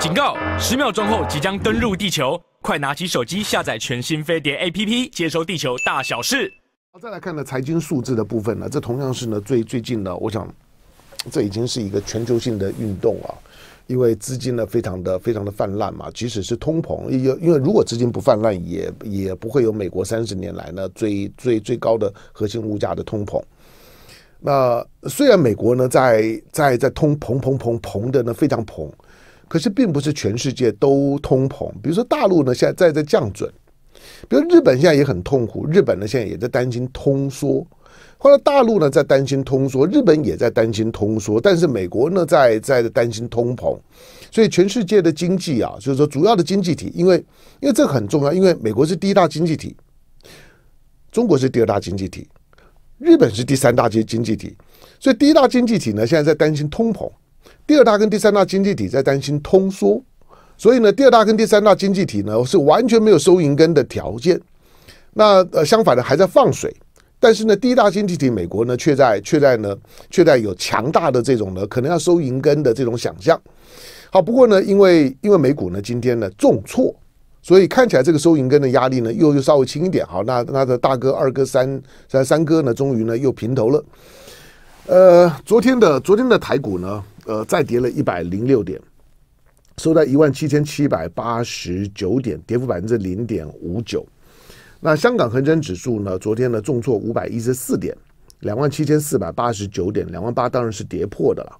警告！十秒钟后即将登陆地球，快拿起手机下载全新飞碟 A P P，接收地球大小事。好，再来看呢财经数字的部分呢，这同样是呢最最近呢，我想这已经是一个全球性的运动啊，因为资金呢非常的非常的泛滥嘛。即使是通膨，也因为如果资金不泛滥，也也不会有美国三十年来呢最最最高的核心物价的通膨。那虽然美国呢在在在通膨膨膨膨的呢非常膨。可是，并不是全世界都通膨。比如说，大陆呢，现在在在降准；，比如日本现在也很痛苦，日本呢现在也在担心通缩。后来，大陆呢在担心通缩，日本也在担心通缩，但是美国呢在在担心通膨。所以，全世界的经济啊，就是说，主要的经济体，因为因为这很重要，因为美国是第一大经济体，中国是第二大经济体，日本是第三大经经济体。所以，第一大经济体呢，现在在担心通膨。第二大跟第三大经济体在担心通缩，所以呢，第二大跟第三大经济体呢，是完全没有收银根的条件。那呃，相反呢，还在放水。但是呢，第一大经济体美国呢，却在却在呢，却在有强大的这种呢，可能要收银根的这种想象。好，不过呢，因为因为美股呢，今天呢重挫，所以看起来这个收银根的压力呢，又又稍微轻一点。好，那那个大哥、二哥、三三三哥呢，终于呢又平头了。呃，昨天的昨天的台股呢？呃，再跌了一百零六点，收在一万七千七百八十九点，跌幅百分之零点五九。那香港恒生指数呢？昨天呢重挫五百一十四点，两万七千四百八十九点，两万八当然是跌破的了。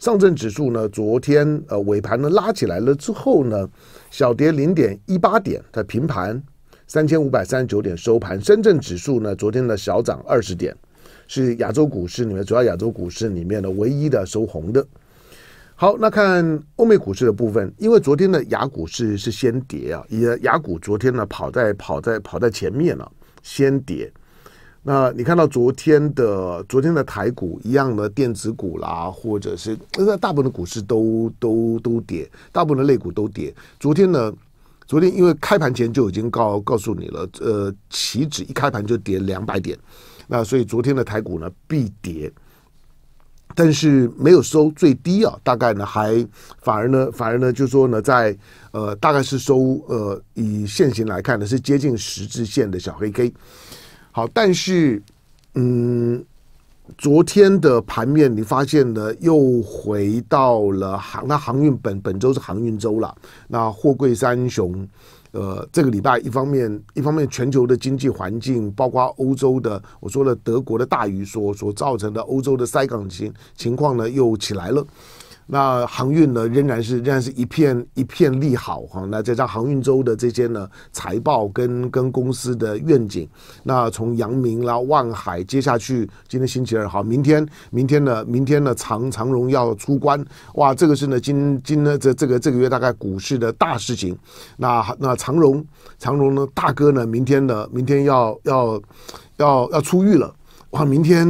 上证指数呢，昨天呃尾盘呢拉起来了之后呢，小跌零点一八点，它平盘三千五百三十九点收盘。深圳指数呢，昨天的小涨二十点，是亚洲股市里面主要亚洲股市里面的唯一的收红的。好，那看欧美股市的部分，因为昨天的雅股市是先跌啊，也雅股昨天呢跑在跑在跑在前面了，先跌。那你看到昨天的昨天的台股一样的电子股啦，或者是大部分的股市都都都跌，大部分的类股都跌。昨天呢，昨天因为开盘前就已经告告诉你了，呃，期指一开盘就跌两百点，那所以昨天的台股呢必跌。但是没有收最低啊，大概呢还反而呢反而呢，就是说呢，在呃大概是收呃以现形来看呢是接近十字线的小黑 K。好，但是嗯，昨天的盘面你发现呢又回到了航那航运本本周是航运周了，那货柜三雄。呃，这个礼拜一方面一方面全球的经济环境，包括欧洲的，我说了德国的大鱼所所造成的欧洲的塞港情情况呢，又起来了。那航运呢，仍然是仍然是一片一片利好哈。那加张航运周的这些呢财报跟跟公司的愿景，那从阳明啦、万海接下去，今天星期二好，明天明天呢，明天呢，长长荣要出关，哇，这个是呢今今呢这这个这个月大概股市的大事情。那那长荣长荣呢大哥呢，明天呢明天要要要要出狱了。啊，明天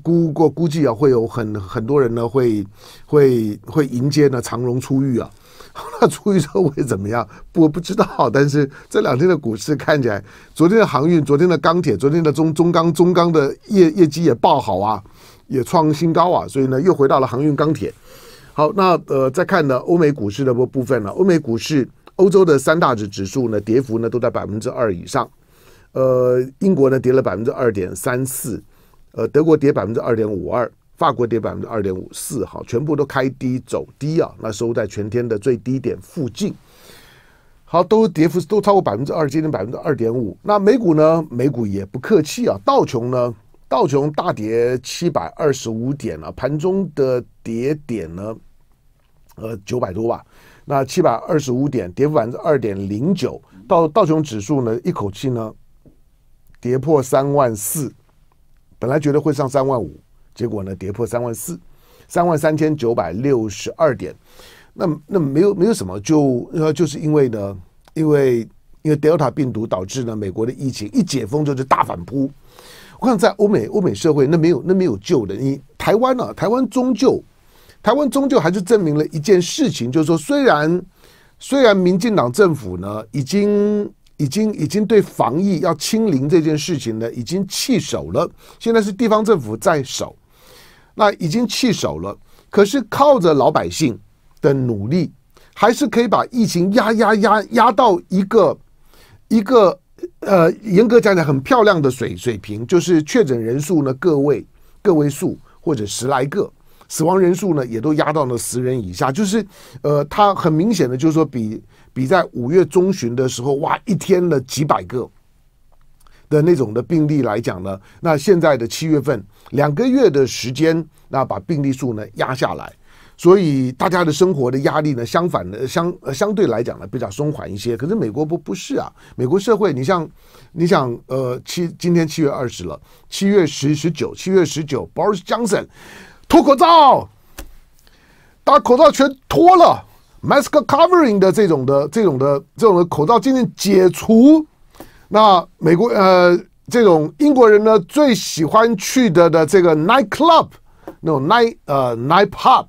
估过估计啊，会有很很多人呢，会会会迎接呢长龙出狱啊。那出狱之后会怎么样？我不知道。但是这两天的股市看起来，昨天的航运、昨天的钢铁、昨天的中中钢中钢的业业绩也爆好啊，也创新高啊。所以呢，又回到了航运、钢铁。好，那呃，再看呢欧美股市的部部分呢，欧美股市欧洲的三大指指数呢，跌幅呢都在百分之二以上。呃，英国呢跌了百分之二点三四。呃，德国跌百分之二点五二，法国跌百分之二点五四，好，全部都开低走低啊。那时候在全天的最低点附近，好，都跌幅都超过百分之二，接近百分之二点五。那美股呢？美股也不客气啊，道琼呢，道琼大跌七百二十五点啊，盘中的跌点呢，呃，九百多吧。那七百二十五点，跌幅百分之二点零九。到道琼指数呢，一口气呢，跌破三万四。本来觉得会上三万五，结果呢跌破三万四，三万三千九百六十二点。那那没有没有什么，就就是因为呢，因为因为德 t 塔病毒导致呢，美国的疫情一解封就是大反扑。我看在欧美欧美社会那没有那没有救的。你台湾呢？台湾终究，台湾终究还是证明了一件事情，就是说，虽然虽然民进党政府呢已经。已经已经对防疫要清零这件事情呢，已经弃守了。现在是地方政府在守，那已经弃守了。可是靠着老百姓的努力，还是可以把疫情压压压压到一个一个呃，严格讲讲很漂亮的水水平，就是确诊人数呢，个位个位数或者十来个，死亡人数呢也都压到了十人以下。就是呃，它很明显的，就是说比。比在五月中旬的时候，哇，一天的几百个的那种的病例来讲呢，那现在的七月份两个月的时间，那把病例数呢压下来，所以大家的生活的压力呢，相反的相相对来讲呢比较松缓一些。可是美国不不是啊，美国社会，你像你想，呃，七今天七月二十了，七月十十九，七月十九，Boris Johnson 脱口罩，把口罩全脱了。mask covering 的这种的这种的这种的口罩今天解除，那美国呃这种英国人呢最喜欢去的的这个 night club 那种 night 呃 night pop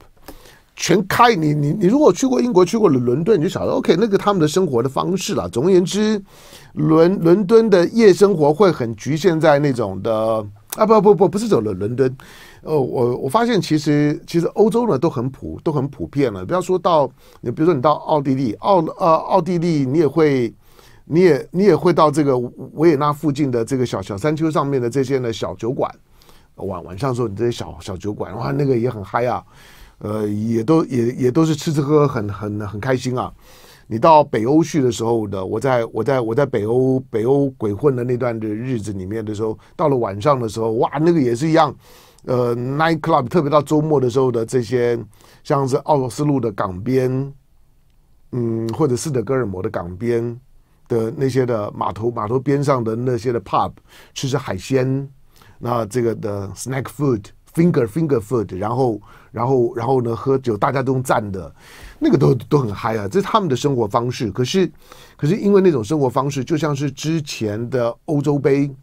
全开，你你你如果去过英国去过了伦敦你就晓得，OK 那个他们的生活的方式了。总而言之，伦伦敦的夜生活会很局限在那种的啊不不不不是走了伦敦。呃，我我发现其实其实欧洲呢都很普都很普遍了。不要说到你，比如说你到奥地利，奥呃奥地利，你也会，你也你也会到这个维也纳附近的这个小小山丘上面的这些呢小酒馆。晚晚上时候，你这些小小酒馆，哇，那个也很嗨啊。呃，也都也也都是吃吃喝喝，很很很开心啊。你到北欧去的时候的，我在我在我在北欧北欧鬼混的那段的日子里面的时候，到了晚上的时候，哇，那个也是一样。呃，night club 特别到周末的时候的这些，像是奥斯陆的港边，嗯，或者斯德哥尔摩的港边的那些的码头码头边上的那些的 pub，吃吃海鲜，那这个的 snack food finger finger food，然后然后然后呢喝酒，大家都站的，那个都都很嗨啊，这是他们的生活方式。可是可是因为那种生活方式，就像是之前的欧洲杯。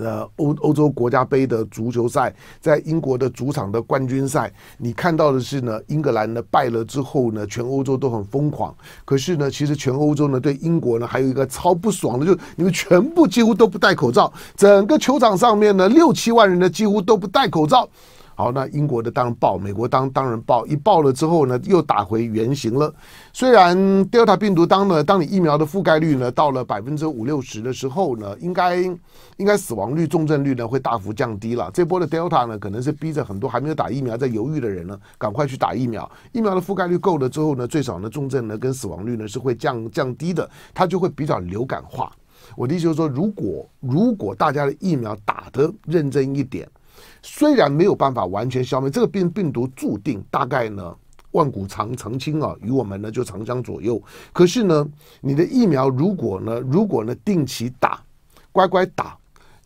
呃，欧欧洲国家杯的足球赛，在英国的主场的冠军赛，你看到的是呢，英格兰呢败了之后呢，全欧洲都很疯狂。可是呢，其实全欧洲呢对英国呢还有一个超不爽的，就是你们全部几乎都不戴口罩，整个球场上面呢六七万人呢几乎都不戴口罩。好，那英国的当然爆，美国当当然爆，一爆了之后呢，又打回原形了。虽然 Delta 病毒当呢，当你疫苗的覆盖率呢到了百分之五六十的时候呢，应该应该死亡率、重症率呢会大幅降低了。这波的 Delta 呢，可能是逼着很多还没有打疫苗在犹豫的人呢，赶快去打疫苗。疫苗的覆盖率够了之后呢，最少呢重症呢跟死亡率呢是会降降低的，它就会比较流感化。我的意思就是说，如果如果大家的疫苗打得认真一点。虽然没有办法完全消灭这个病病毒，注定大概呢万古长长青啊，与我们呢就长江左右。可是呢，你的疫苗如果呢，如果呢定期打，乖乖打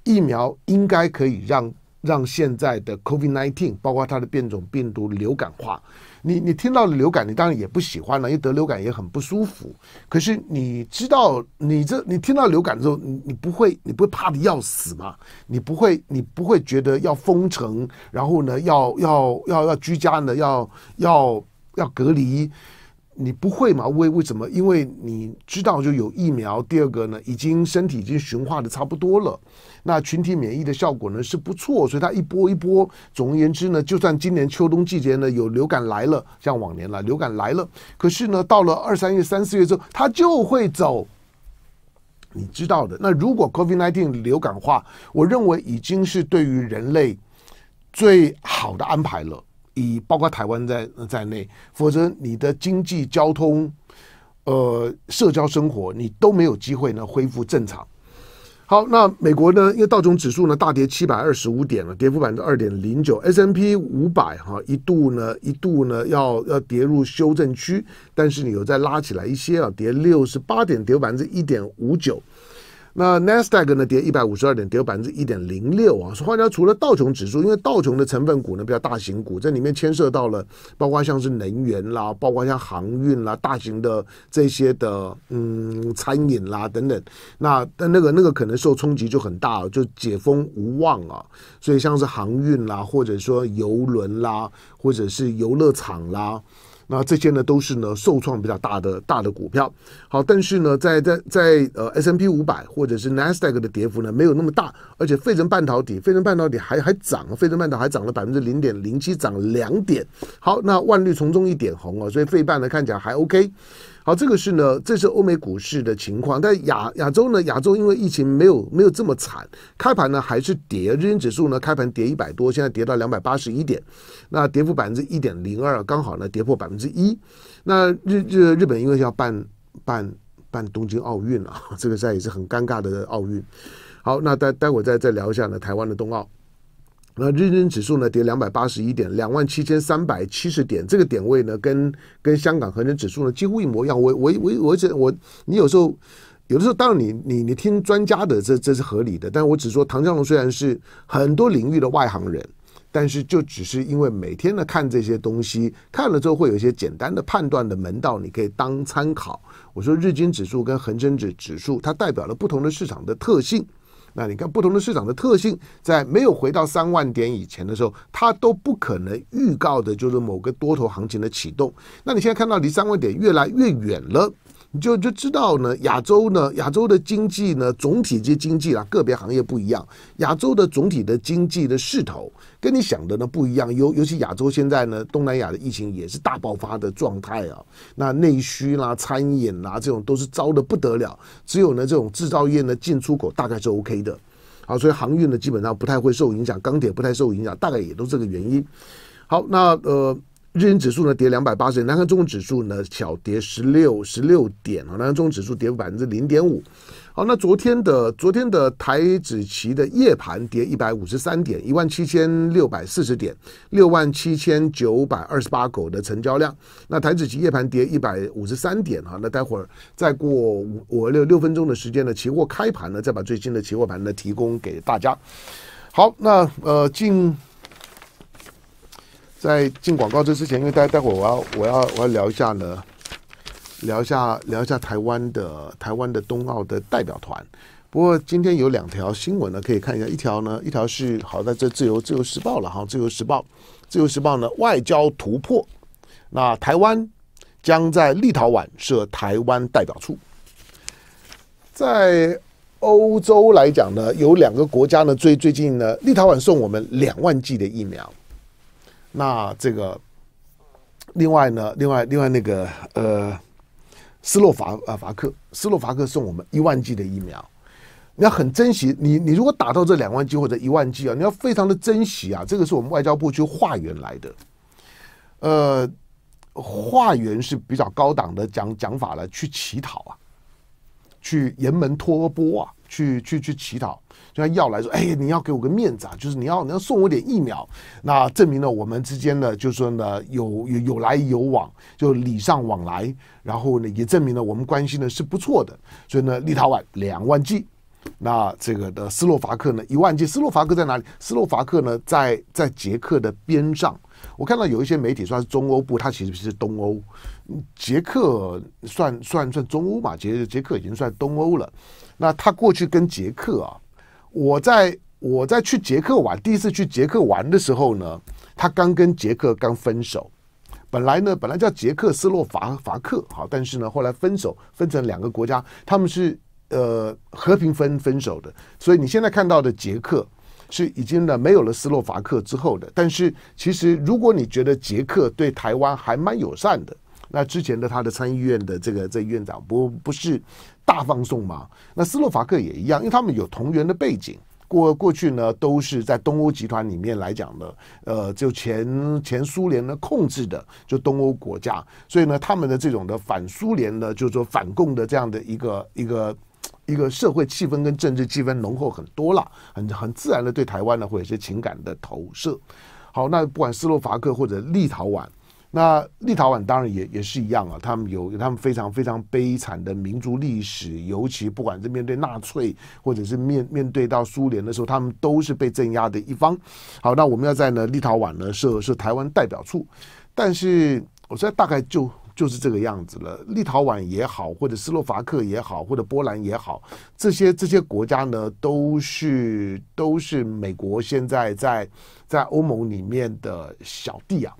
疫苗，应该可以让。让现在的 COVID-19，包括它的变种病毒流感化，你你听到了流感，你当然也不喜欢了，因为得流感也很不舒服。可是你知道，你这你听到流感之后，你你不会你不会怕的要死吗？你不会你不会觉得要封城，然后呢要要要要居家呢要要要隔离。你不会嘛？为为什么？因为你知道就有疫苗。第二个呢，已经身体已经驯化的差不多了。那群体免疫的效果呢是不错，所以它一波一波。总而言之呢，就算今年秋冬季节呢有流感来了，像往年了，流感来了，可是呢到了二三月、三四月之后，它就会走。你知道的。那如果 COVID-19 流感化，我认为已经是对于人类最好的安排了。以包括台湾在在内，否则你的经济、交通、呃、社交生活，你都没有机会呢恢复正常。好，那美国呢？因为道琼指数呢大跌七百二十五点了，跌幅百分之二点零九。S M P 五百哈一度呢一度呢要要跌入修正区，但是你有再拉起来一些啊，跌六十八点，跌百分之一点五九。那 Nasdaq 呢跌一百五十二点，跌百分之一点零六啊！换句话说，除了道琼指数，因为道琼的成分股呢比较大型股，这里面牵涉到了，包括像是能源啦，包括像航运啦、大型的这些的嗯餐饮啦等等，那但那个那个可能受冲击就很大就解封无望啊，所以像是航运啦，或者说游轮啦，或者是游乐场啦。那这些呢，都是呢受创比较大的大的股票。好，但是呢，在在在呃 S M P 五百或者是 Nasdaq 的跌幅呢没有那么大，而且费城半导体，费城半导体还还涨，费城半导还涨了百分之零点零七，涨两点。好，那万绿丛中一点红啊，所以费半呢看起来还 O K。好，这个是呢，这是欧美股市的情况。但亚亚洲呢，亚洲因为疫情没有没有这么惨，开盘呢还是跌，日经指数呢开盘跌一百多，现在跌到两百八十一点，那跌幅百分之一点零二，刚好呢跌破百分之一。那日日日本因为要办办办东京奥运了，这个赛也是很尴尬的奥运。好，那待待会再再聊一下呢，台湾的冬奥。那日经指数呢跌两百八十一点，两万七千三百七十点，这个点位呢跟跟香港恒生指数呢几乎一模一样。我我我我我，你有时候有的时候，当然你你你听专家的，这这是合理的。但是我只说，唐江龙虽然是很多领域的外行人，但是就只是因为每天呢看这些东西，看了之后会有一些简单的判断的门道，你可以当参考。我说，日经指数跟恒生指指数，它代表了不同的市场的特性。那你看不同的市场的特性，在没有回到三万点以前的时候，它都不可能预告的，就是某个多头行情的启动。那你现在看到离三万点越来越远了。就就知道呢，亚洲呢，亚洲的经济呢，总体这经济啊，个别行业不一样。亚洲的总体的经济的势头跟你想的呢不一样，尤尤其亚洲现在呢，东南亚的疫情也是大爆发的状态啊。那内需啦、餐饮啦这种都是糟的不得了，只有呢这种制造业呢，进出口大概是 OK 的。啊，所以航运呢基本上不太会受影响，钢铁不太受影响，大概也都这个原因。好，那呃。日经指数呢跌两百八十点，南韩中证指数呢小跌十六十六点啊，南韩中证指数跌百分之零点五。好，那昨天的昨天的台指期的夜盘跌一百五十三点，一万七千六百四十点，六万七千九百二十八股的成交量。那台指期夜盘跌一百五十三点啊，那待会儿再过五五六六分钟的时间呢，期货开盘呢，再把最新的期货盘呢提供给大家。好，那呃近。在进广告车之前，因为大家待会儿我要我要我要聊一下呢，聊一下聊一下台湾的台湾的冬奥的代表团。不过今天有两条新闻呢，可以看一下。一条呢，一条是好在这《自由自由时报》了哈，《自由时报》《自由时报》呢外交突破。那台湾将在立陶宛设台湾代表处。在欧洲来讲呢，有两个国家呢，最最近呢，立陶宛送我们两万剂的疫苗。那这个，另外呢，另外另外那个呃，斯洛伐啊，伐克斯洛伐克送我们一万剂的疫苗，你要很珍惜。你你如果打到这两万剂或者一万剂啊，你要非常的珍惜啊。这个是我们外交部去化缘来的，呃，化缘是比较高档的讲讲法了，去乞讨啊，去盐门托钵啊，去去去乞讨。就要来说，哎，你要给我个面子啊！就是你要你要送我点疫苗，那证明了我们之间呢，就是说呢有有有来有往，就礼尚往来。然后呢，也证明了我们关系呢是不错的。所以呢，立陶宛两万剂，那这个的斯洛伐克呢一万剂。斯洛伐克在哪里？斯洛伐克呢在在捷克的边上。我看到有一些媒体说是中欧部，它其实是东欧。捷克算算算中欧嘛？捷捷克已经算东欧了。那他过去跟捷克啊。我在我在去捷克玩，第一次去捷克玩的时候呢，他刚跟捷克刚分手。本来呢，本来叫捷克斯洛伐伐克，好，但是呢，后来分手，分成两个国家，他们是呃和平分分手的。所以你现在看到的捷克是已经呢没有了斯洛伐克之后的。但是其实如果你觉得捷克对台湾还蛮友善的。那之前的他的参议院的这个这院长不不是大放送吗？那斯洛伐克也一样，因为他们有同源的背景，过过去呢都是在东欧集团里面来讲的，呃，就前前苏联呢控制的，就东欧国家，所以呢，他们的这种的反苏联的，就是说反共的这样的一个一个一个社会气氛跟政治气氛浓厚很多了，很很自然的对台湾呢会有些情感的投射。好，那不管斯洛伐克或者立陶宛。那立陶宛当然也也是一样啊，他们有他们非常非常悲惨的民族历史，尤其不管是面对纳粹，或者是面面对到苏联的时候，他们都是被镇压的一方。好，那我们要在呢立陶宛呢设设台湾代表处，但是我现在大概就就是这个样子了。立陶宛也好，或者斯洛伐克也好，或者波兰也好，这些这些国家呢，都是都是美国现在在在欧盟里面的小弟啊。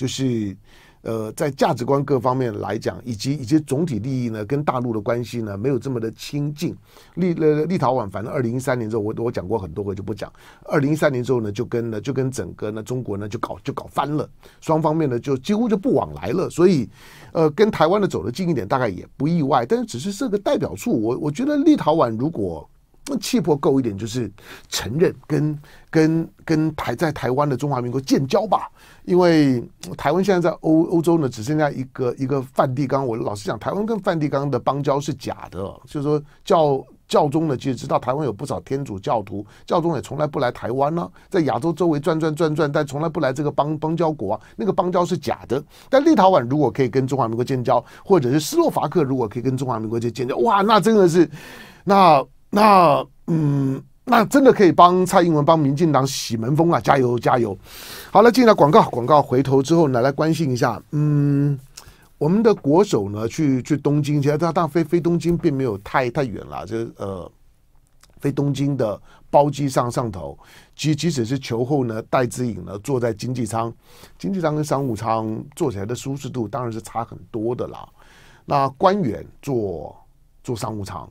就是，呃，在价值观各方面来讲，以及以及总体利益呢，跟大陆的关系呢，没有这么的亲近。立立立，陶宛反正二零一三年之后，我我讲过很多回就不讲。二零一三年之后呢，就跟呢就跟整个呢中国呢就搞就搞翻了，双方面呢就几乎就不往来了。所以，呃，跟台湾的走得近一点，大概也不意外。但是只是这个代表处，我我觉得立陶宛如果。那气魄够一点，就是承认跟跟跟台在台湾的中华民国建交吧。因为台湾现在在欧欧洲呢，只剩下一个一个梵蒂冈。我老实讲，台湾跟梵蒂冈的邦交是假的。就是说，教教宗呢其实知道台湾有不少天主教徒，教宗也从来不来台湾呢，在亚洲周围转转转转，但从来不来这个邦邦交国。那个邦交是假的。但立陶宛如果可以跟中华民国建交，或者是斯洛伐克如果可以跟中华民国去建交，哇，那真的是那。那嗯，那真的可以帮蔡英文帮民进党洗门风啊！加油加油！好了，进来广告广告。回头之后呢，来关心一下，嗯，我们的国手呢，去去东京，其实他他飞飞东京并没有太太远了，就是呃，飞东京的包机上上头，即即使是球后呢，戴资颖呢坐在经济舱，经济舱跟商务舱坐起来的舒适度当然是差很多的啦。那官员坐坐商务舱。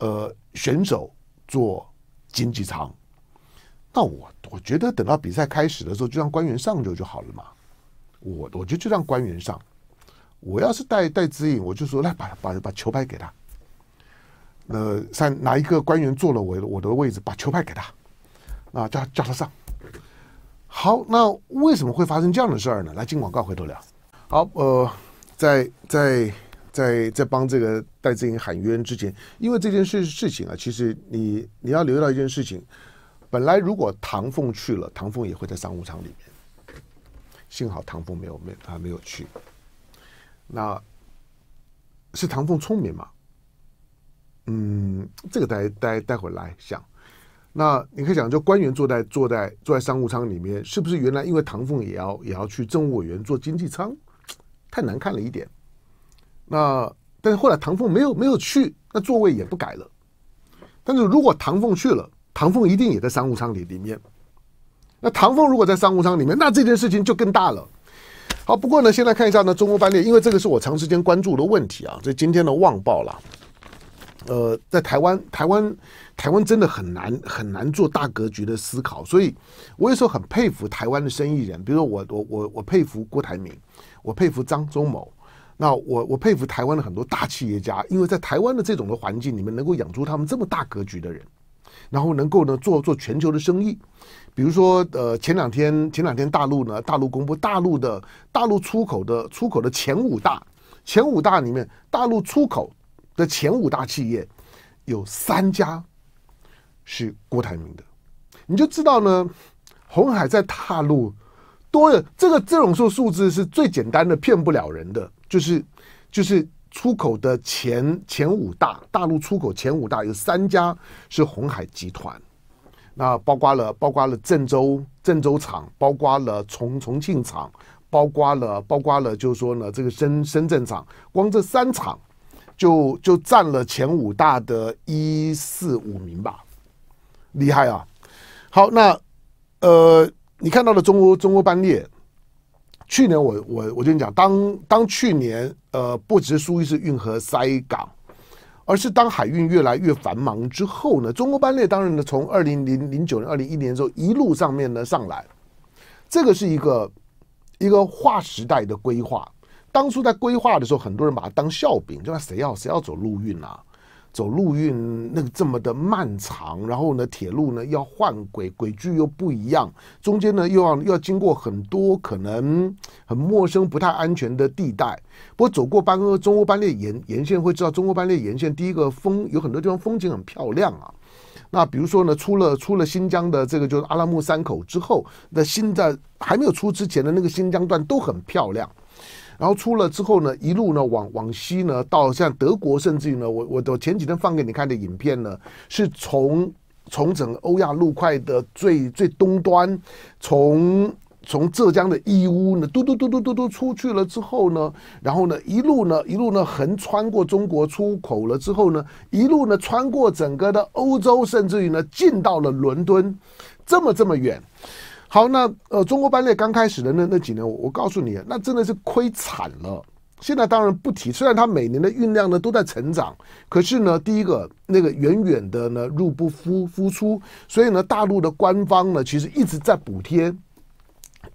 呃，选手坐经济舱，那我我觉得等到比赛开始的时候，就让官员上就就好了嘛。我，我就就让官员上。我要是带带指引，我就说来把把把球拍给他。那三哪一个官员坐了我我的位置，把球拍给他啊？叫叫他上。好，那为什么会发生这样的事儿呢？来，进广告回头聊。好，呃，在在。在在帮这个戴志颖喊冤之前，因为这件事事情啊，其实你你要留意到一件事情，本来如果唐凤去了，唐凤也会在商务舱里面。幸好唐凤没有没他没有去，那是唐凤聪明吗？嗯，这个待待待会来想。那你可以想，就官员坐在坐在坐在商务舱里面，是不是原来因为唐凤也要也要去政务委员坐经济舱，太难看了，一点。那但是后来唐凤没有没有去，那座位也不改了。但是如果唐凤去了，唐凤一定也在商务舱里里面。那唐凤如果在商务舱里面，那这件事情就更大了。好，不过呢，现在看一下呢，中国班列，因为这个是我长时间关注的问题啊。所以今天的旺报了，呃，在台湾，台湾，台湾真的很难很难做大格局的思考。所以我有时候很佩服台湾的生意人，比如说我我我我佩服郭台铭，我佩服张忠谋。那我我佩服台湾的很多大企业家，因为在台湾的这种的环境，里面，能够养出他们这么大格局的人，然后能够呢做做全球的生意。比如说，呃，前两天前两天大陆呢，大陆公布大陆的大陆出口的出口的前五大，前五大里面，大陆出口的前五大企业有三家是郭台铭的，你就知道呢，红海在大陆多的这个这种数数字是最简单的，骗不了人的。就是，就是出口的前前五大大陆出口前五大有三家是红海集团，那包括了包括了郑州郑州厂，包括了重重庆厂，包括了包括了就是说呢这个深深圳厂，光这三厂就就占了前五大的一四五名吧，厉害啊！好，那呃，你看到了中欧中欧班列。去年我我我跟你讲，当当去年呃不止苏伊士运河塞港，而是当海运越来越繁忙之后呢，中国班列当然呢从二零零零九年、二零一年之后一路上面呢上来，这个是一个一个划时代的规划。当初在规划的时候，很多人把它当笑柄，就说谁要谁要走陆运啊。走陆运那个这么的漫长，然后呢，铁路呢要换轨，轨距又不一样，中间呢又要要经过很多可能很陌生、不太安全的地带。不过走过班欧中欧班列沿沿线会知道，中欧班列沿线第一个风有很多地方风景很漂亮啊。那比如说呢，出了出了新疆的这个就是阿拉木山口之后那新的还没有出之前的那个新疆段都很漂亮。然后出了之后呢，一路呢往往西呢，到像德国，甚至于呢，我我我前几天放给你看的影片呢，是从从整个欧亚陆块的最最东端，从从浙江的义乌呢，嘟嘟嘟嘟嘟嘟出去了之后呢，然后呢一路呢一路呢横穿过中国出口了之后呢，一路呢穿过整个的欧洲，甚至于呢进到了伦敦，这么这么远。好，那呃，中国班列刚开始的那那几年，我我告诉你，那真的是亏惨了。现在当然不提，虽然它每年的运量呢都在成长，可是呢，第一个那个远远的呢入不敷敷出，所以呢，大陆的官方呢其实一直在补贴，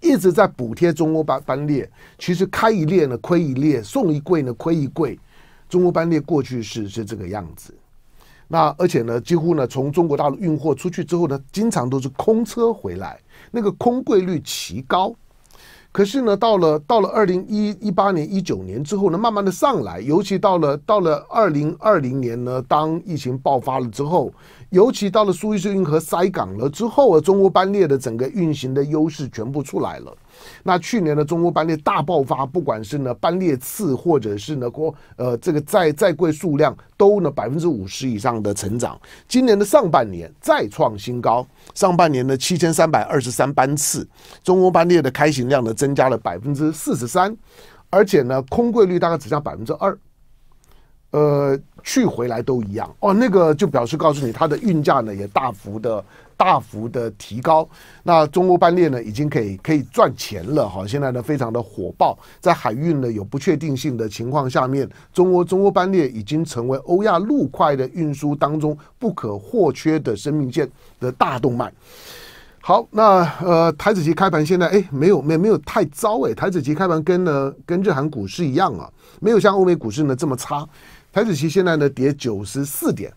一直在补贴中欧班班列。其实开一列呢亏一列，送一柜呢亏一柜。中欧班列过去是是这个样子。那而且呢，几乎呢，从中国大陆运货出去之后呢，经常都是空车回来，那个空柜率奇高。可是呢，到了到了二零一一八年、一九年之后呢，慢慢的上来，尤其到了到了二零二零年呢，当疫情爆发了之后，尤其到了苏伊士运河塞港了之后啊，中国班列的整个运行的优势全部出来了。那去年的中欧班列大爆发，不管是呢班列次，或者是呢国呃这个再再贵数量，都呢百分之五十以上的成长。今年的上半年再创新高，上半年呢七千三百二十三班次，中欧班列的开行量呢增加了百分之四十三，而且呢空柜率大概只降百分之二，呃去回来都一样哦。那个就表示告诉你，它的运价呢也大幅的。大幅的提高，那中欧班列呢，已经可以可以赚钱了哈。现在呢，非常的火爆，在海运呢有不确定性的情况下面，中欧中欧班列已经成为欧亚陆块的运输当中不可或缺的生命线的大动脉。好，那呃，台子旗开盘现在哎，没有没没有太糟哎。台子旗开盘跟呢跟日韩股市一样啊，没有像欧美股市呢这么差。台子旗现在呢跌九十四点。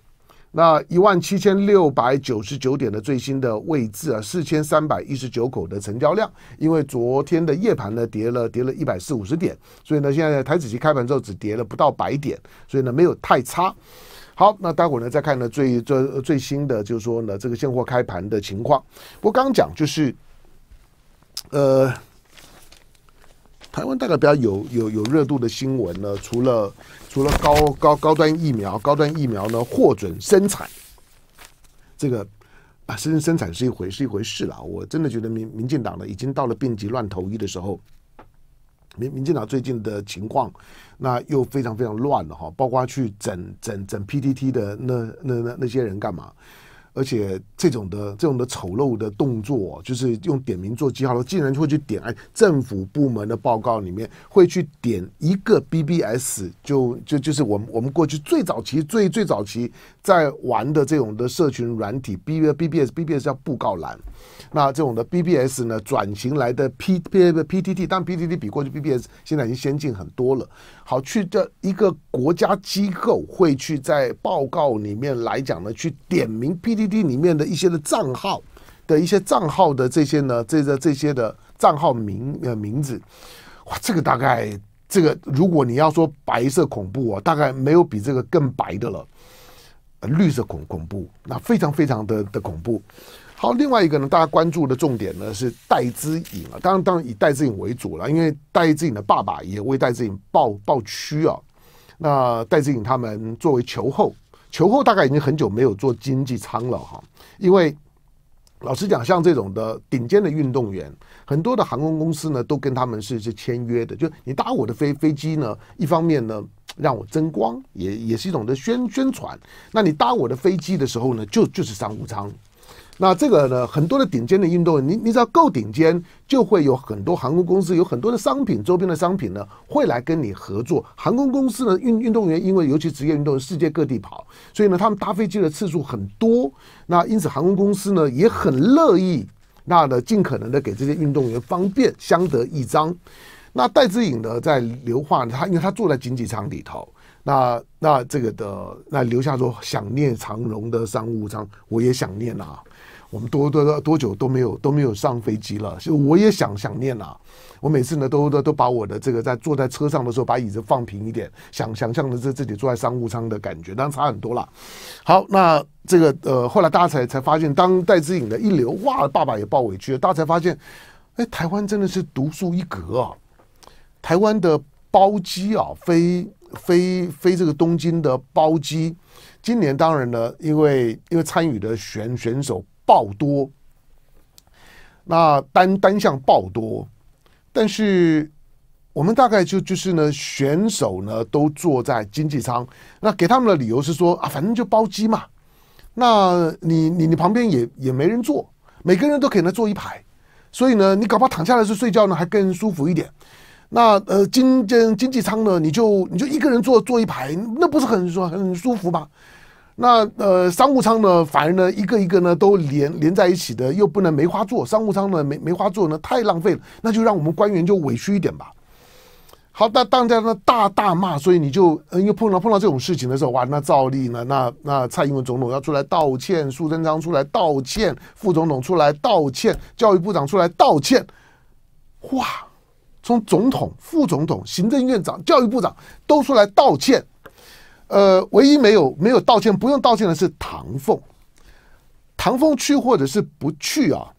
那一万七千六百九十九点的最新的位置啊，四千三百一十九口的成交量，因为昨天的夜盘呢跌了跌了一百四五十点，所以呢现在台子期开盘之后只跌了不到百点，所以呢没有太差。好，那待会儿呢再看呢最最最新的就是说呢这个现货开盘的情况。我刚讲就是，呃，台湾大概比较有有有热度的新闻呢，除了。除了高高高端疫苗，高端疫苗呢获准生产，这个啊生生产是一回是一回事了。我真的觉得民民进党呢已经到了病急乱投医的时候。民民进党最近的情况，那又非常非常乱了哈，包括去整整整 PTT 的那那那那些人干嘛，而且。这种的这种的丑陋的动作，就是用点名做记号了。竟然会去点哎，政府部门的报告里面会去点一个 BBS，就就就是我们我们过去最早期最最早期在玩的这种的社群软体 B B BBS BBS 叫布告栏。那这种的 BBS 呢，转型来的 P P P T T，但 P T T 比过去 BBS 现在已经先进很多了。好，去这一个国家机构会去在报告里面来讲呢，去点名 P T T 里面的。一些的账号的一些账号的这些呢，这个这些的账号名呃名字，哇，这个大概这个如果你要说白色恐怖啊，大概没有比这个更白的了。绿色恐恐怖，那非常非常的的恐怖。好，另外一个呢，大家关注的重点呢是戴姿颖啊，当然当然以戴姿颖为主了，因为戴姿颖的爸爸也为戴姿颖抱抱屈啊。那戴姿颖他们作为球后。球后大概已经很久没有做经济舱了哈，因为老实讲，像这种的顶尖的运动员，很多的航空公司呢都跟他们是是签约的，就你搭我的飞飞机呢，一方面呢让我增光，也也是一种的宣宣传。那你搭我的飞机的时候呢，就就是商务舱。那这个呢，很多的顶尖的运动员，你你只要够顶尖，就会有很多航空公司，有很多的商品周边的商品呢，会来跟你合作。航空公司呢，运运动员因为尤其职业运动员世界各地跑，所以呢，他们搭飞机的次数很多。那因此航空公司呢也很乐意，那呢尽可能的给这些运动员方便，相得益彰。那戴志颖呢，在硫化，他因为他住在经济舱里头。那那这个的那留下说想念长荣的商务舱，我也想念啊。我们多多多久都没有都没有上飞机了，就我也想想念啊。我每次呢都都都把我的这个在坐在车上的时候，把椅子放平一点，想想象的是自己坐在商务舱的感觉，当然差很多了。好，那这个呃，后来大家才才发现，当戴志颖的一流哇，爸爸也抱委屈，大家才发现，哎，台湾真的是独树一格啊，台湾的包机啊，飞。飞飞这个东京的包机，今年当然呢，因为因为参与的选选手爆多，那单单向爆多，但是我们大概就就是呢，选手呢都坐在经济舱，那给他们的理由是说啊，反正就包机嘛，那你你你旁边也也没人坐，每个人都可以呢坐一排，所以呢，你搞不好躺下来是睡觉呢，还更舒服一点。那呃，经经经济舱呢？你就你就一个人坐坐一排，那不是很舒很舒服吗？那呃，商务舱呢，反而呢一个一个呢都连连在一起的，又不能梅花坐。商务舱呢，梅梅花坐呢太浪费了，那就让我们官员就委屈一点吧。好，那大家呢大大骂，所以你就又碰到碰到这种事情的时候，哇，那照例呢，那那蔡英文总统要出来道歉，苏贞昌出来道歉，副总统出来道歉，教育部长出来道歉，哇。从总统、副总统、行政院长、教育部长都出来道歉，呃，唯一没有没有道歉、不用道歉的是唐凤。唐凤去或者是不去啊？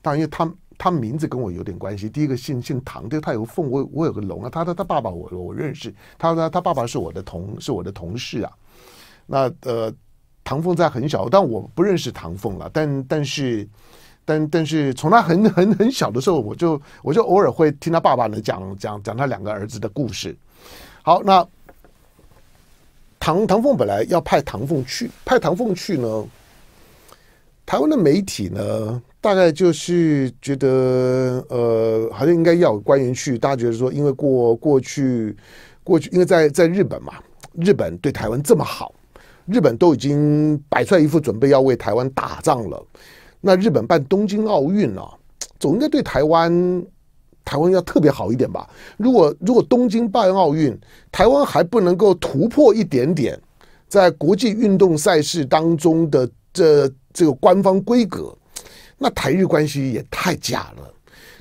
当然，因为他他名字跟我有点关系。第一个姓姓唐，就他有个凤，我我有个龙啊。他他他爸爸我我认识，他他他爸爸是我的同是我的同事啊。那呃，唐凤在很小，但我不认识唐凤了。但但是。但但是从他很很很小的时候，我就我就偶尔会听他爸爸呢讲讲讲他两个儿子的故事。好，那唐唐凤本来要派唐凤去，派唐凤去呢，台湾的媒体呢，大概就是觉得呃，好像应该要官员去。大家觉得说，因为过过去过去，因为在在日本嘛，日本对台湾这么好，日本都已经摆出来一副准备要为台湾打仗了。那日本办东京奥运呢，总应该对台湾，台湾要特别好一点吧？如果如果东京办奥运，台湾还不能够突破一点点，在国际运动赛事当中的这这个官方规格，那台日关系也太假了。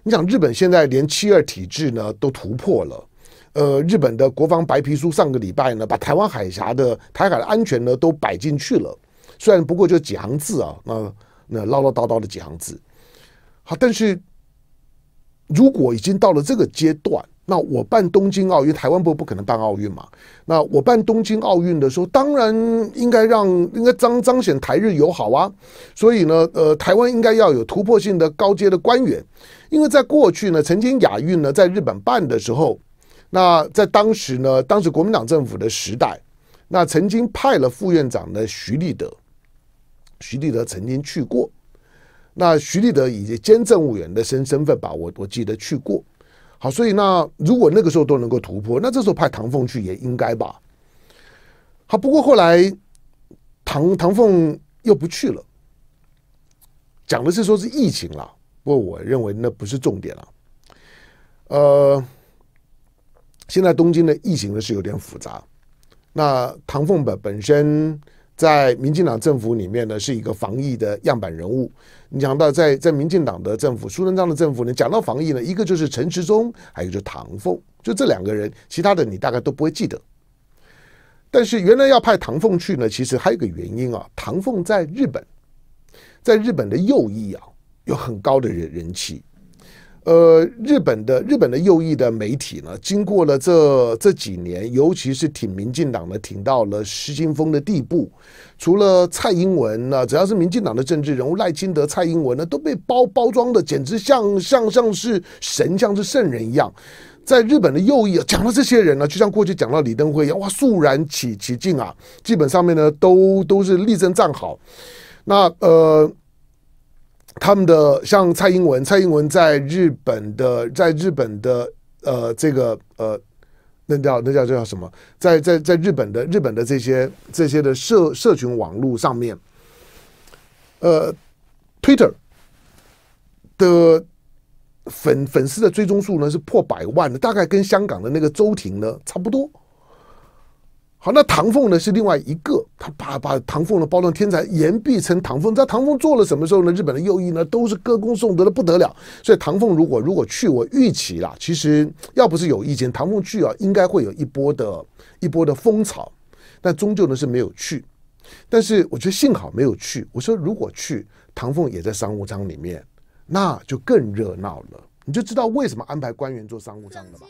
你想，日本现在连七二体制呢都突破了，呃，日本的国防白皮书上个礼拜呢，把台湾海峡的台海的安全呢都摆进去了，虽然不过就几行字啊，那。那唠唠叨叨的几行字，好，但是如果已经到了这个阶段，那我办东京奥运，台湾不不可能办奥运嘛？那我办东京奥运的时候，当然应该让应该彰彰显台日友好啊！所以呢，呃，台湾应该要有突破性的高阶的官员，因为在过去呢，曾经亚运呢在日本办的时候，那在当时呢，当时国民党政府的时代，那曾经派了副院长的徐立德。徐立德曾经去过，那徐立德以兼政务员的身身份吧，我我记得去过。好，所以那如果那个时候都能够突破，那这时候派唐凤去也应该吧。好，不过后来唐唐凤又不去了，讲的是说是疫情了，不过我认为那不是重点了。呃，现在东京的疫情呢是有点复杂，那唐凤本本身。在民进党政府里面呢，是一个防疫的样板人物。你讲到在在民进党的政府、苏贞昌的政府呢，讲到防疫呢，一个就是陈时中，还有就唐凤，就这两个人，其他的你大概都不会记得。但是原来要派唐凤去呢，其实还有个原因啊，唐凤在日本，在日本的右翼啊有很高的人人气。呃，日本的日本的右翼的媒体呢，经过了这这几年，尤其是挺民进党的，挺到了失心疯的地步。除了蔡英文呢，只要是民进党的政治人物，赖清德、蔡英文呢，都被包包装的简直像像像是神，像是圣人一样。在日本的右翼啊，讲到这些人呢，就像过去讲到李登辉一样，哇肃然起起敬啊！基本上面呢，都都是力争站好。那呃。他们的像蔡英文，蔡英文在日本的，在日本的呃，这个呃，那叫那叫这叫什么？在在在日本的日本的这些这些的社社群网络上面，呃，Twitter 的粉粉丝的追踪数呢是破百万的，大概跟香港的那个周婷呢差不多。好，那唐凤呢是另外一个，他把把唐凤的包装天才言必成唐凤，在唐凤做了什么时候呢？日本的右翼呢都是歌功颂德的不得了，所以唐凤如果如果去，我预期啦，其实要不是有意见，唐凤去啊，应该会有一波的一波的风潮，但终究呢是没有去。但是我觉得幸好没有去。我说如果去，唐凤也在商务舱里面，那就更热闹了。你就知道为什么安排官员坐商务舱了吧？